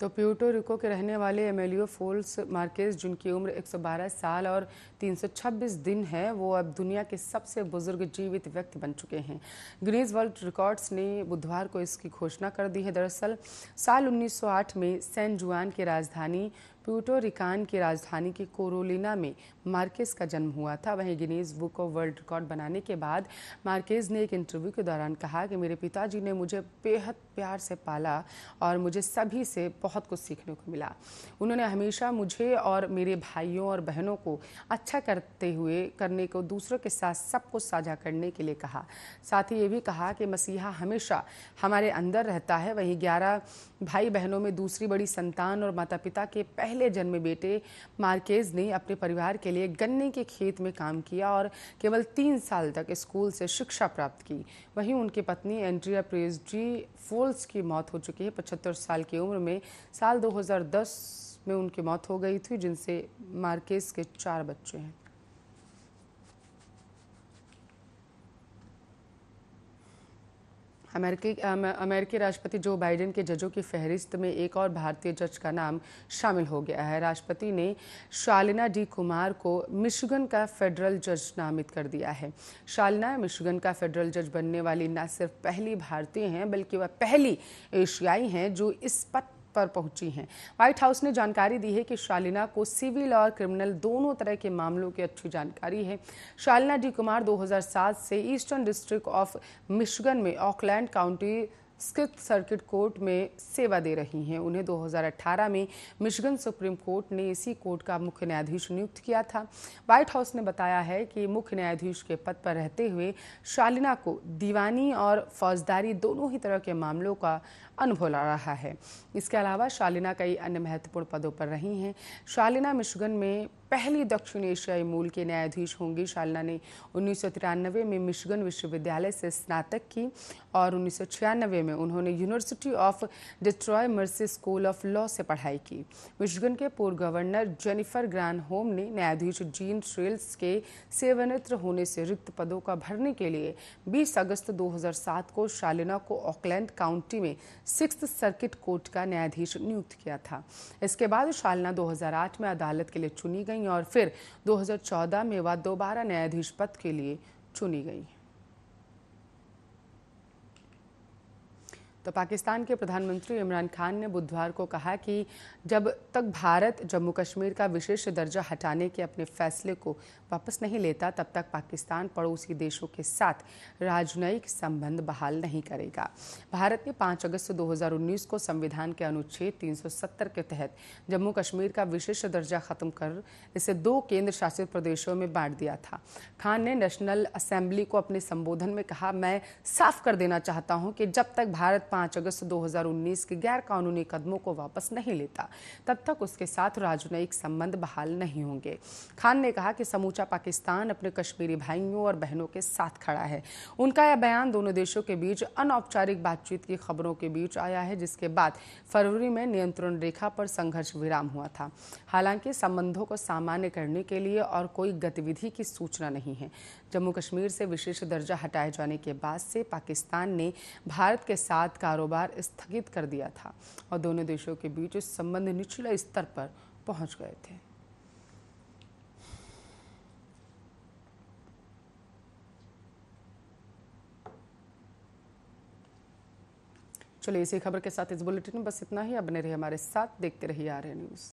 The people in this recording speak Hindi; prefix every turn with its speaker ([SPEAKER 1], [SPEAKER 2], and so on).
[SPEAKER 1] तो प्यूटो रिको के रहने वाले एमेलियो फोल्स मार्केज जिनकी उम्र 112 साल और 326 दिन है वो अब दुनिया के सबसे बुजुर्ग जीवित व्यक्ति बन चुके हैं गिनीज वर्ल्ड रिकॉर्ड्स ने बुधवार को इसकी घोषणा कर दी है दरअसल साल 1908 में सैन जुआन की राजधानी प्यूटो रिकान की राजधानी के कोरोलिना में मार्केज का जन्म हुआ था वहीं Guinness Book of World Record बनाने के बाद मार्केज ने एक इंटरव्यू के दौरान कहा कि मेरे पिताजी ने मुझे बेहद प्यार से पाला और मुझे सभी से बहुत कुछ सीखने को मिला उन्होंने हमेशा मुझे और मेरे भाइयों और बहनों को अच्छा करते हुए करने को दूसरों के साथ सब कुछ साझा करने के लिए कहा साथ ही ये भी कहा कि मसीहा हमेशा हमारे अंदर रहता है वहीं ग्यारह भाई बहनों में दूसरी बड़ी संतान और माता पिता के पहले जन्मे बेटे मार्केज ने अपने परिवार के लिए गन्ने के खेत में काम किया और केवल तीन साल तक स्कूल से शिक्षा प्राप्त की वहीं उनकी पत्नी एंड्रिया जी फोल्स की मौत हो चुकी है पचहत्तर साल की उम्र में साल 2010 में उनकी मौत हो गई थी जिनसे मार्केज के चार बच्चे हैं अमेरिकी अमेरिकी राष्ट्रपति जो बाइडेन के जजों की फहरिस्त में एक और भारतीय जज का नाम शामिल हो गया है राष्ट्रपति ने शालिना डी कुमार को मिशिगन का फेडरल जज नामित कर दिया है शालिना मिशिगन का फेडरल जज बनने वाली न सिर्फ पहली भारतीय हैं बल्कि वह पहली एशियाई हैं जो इस पद पर पहुंची हैं व्हाइट हाउस ने जानकारी दी है कि शालिना को सिविल और क्रिमिनल दोनों तरह के मामलों की अच्छी जानकारी है शालिना डी कुमार 2007 से ईस्टर्न डिस्ट्रिक्ट ऑफ मिशगन में Oakland County sixth circuit court में सेवा दे रही हैं उन्हें 2018 में मिशिगन सुप्रीम कोर्ट ने इसी कोर्ट का मुख्य न्यायाधीश नियुक्त किया था व्हाइट हाउस ने बताया है कि मुख्य न्यायाधीश के पद पर रहते हुए शालिना को दीवानी और फौजदारी दोनों ही तरह के मामलों का अनुभव रहा है इसके अलावा शालिना कई अन्य महत्वपूर्ण पदों पर रही हैं शालिना मिशगन में पहली दक्षिण एशियाई मूल के न्यायाधीश होंगे शालना ने उन्नीस में मिशिगन विश्वविद्यालय से स्नातक की और उन्नीस में उन्होंने University of Detroit Mercy School of Law से पढ़ाई की मिशिगन के पूर्व गवर्नर जेनिफर ग्रान होम ने न्यायाधीश जीन श्रेल्स के सेवनित्र होने से रिक्त पदों का भरने के लिए 20 अगस्त 2007 को शालिना को ऑकलैंड काउंटी में सिक्स सर्किट कोर्ट का न्यायाधीश नियुक्त किया था इसके बाद शालना दो में अदालत के लिए चुनी गई गई और फिर 2014 में वह दोबारा न्यायाधीश पद के लिए चुनी गई तो पाकिस्तान के प्रधानमंत्री इमरान खान ने बुधवार को कहा कि जब तक भारत जम्मू कश्मीर का विशेष दर्जा हटाने के अपने फैसले को वापस नहीं लेता तब तक पाकिस्तान पड़ोसी देशों के साथ राजनयिक संबंध बहाल नहीं करेगा भारत ने 5 अगस्त 2019 को संविधान के अनुच्छेद 370 के तहत जम्मू कश्मीर का विशेष दर्जा खत्म कर इसे दो केंद्र शासित प्रदेशों में बांट दिया था खान ने नेशनल असेंबली को अपने संबोधन में कहा मैं साफ कर देना चाहता हूं कि जब तक भारत पांच अगस्त 2019 के गैर कानूनी कदमों को वापस नहीं लेता तब तक उसके साथ राजनयिक संबंध बहाल नहीं होंगे खान ने कहा कि समूचा पाकिस्तान अपने कश्मीरी भाइयों और बहनों के साथ खड़ा है उनका यह बयान दोनों देशों के बीच अनौपचारिक बातचीत की खबरों के बीच आया है जिसके बाद फरवरी में नियंत्रण रेखा पर संघर्ष विराम हुआ था हालांकि संबंधों को सामान्य करने के लिए और कोई गतिविधि की सूचना नहीं है जम्मू कश्मीर से विशेष दर्जा हटाए जाने के बाद से पाकिस्तान ने भारत के साथ का कारोबार स्थगित कर दिया था और दोनों देशों के बीच इस संबंध निचले स्तर पर पहुंच गए थे चलिए इसी खबर के साथ इस बुलेटिन में बस इतना ही अब बने रहिए हमारे साथ देखते रहिए आर न्यूज़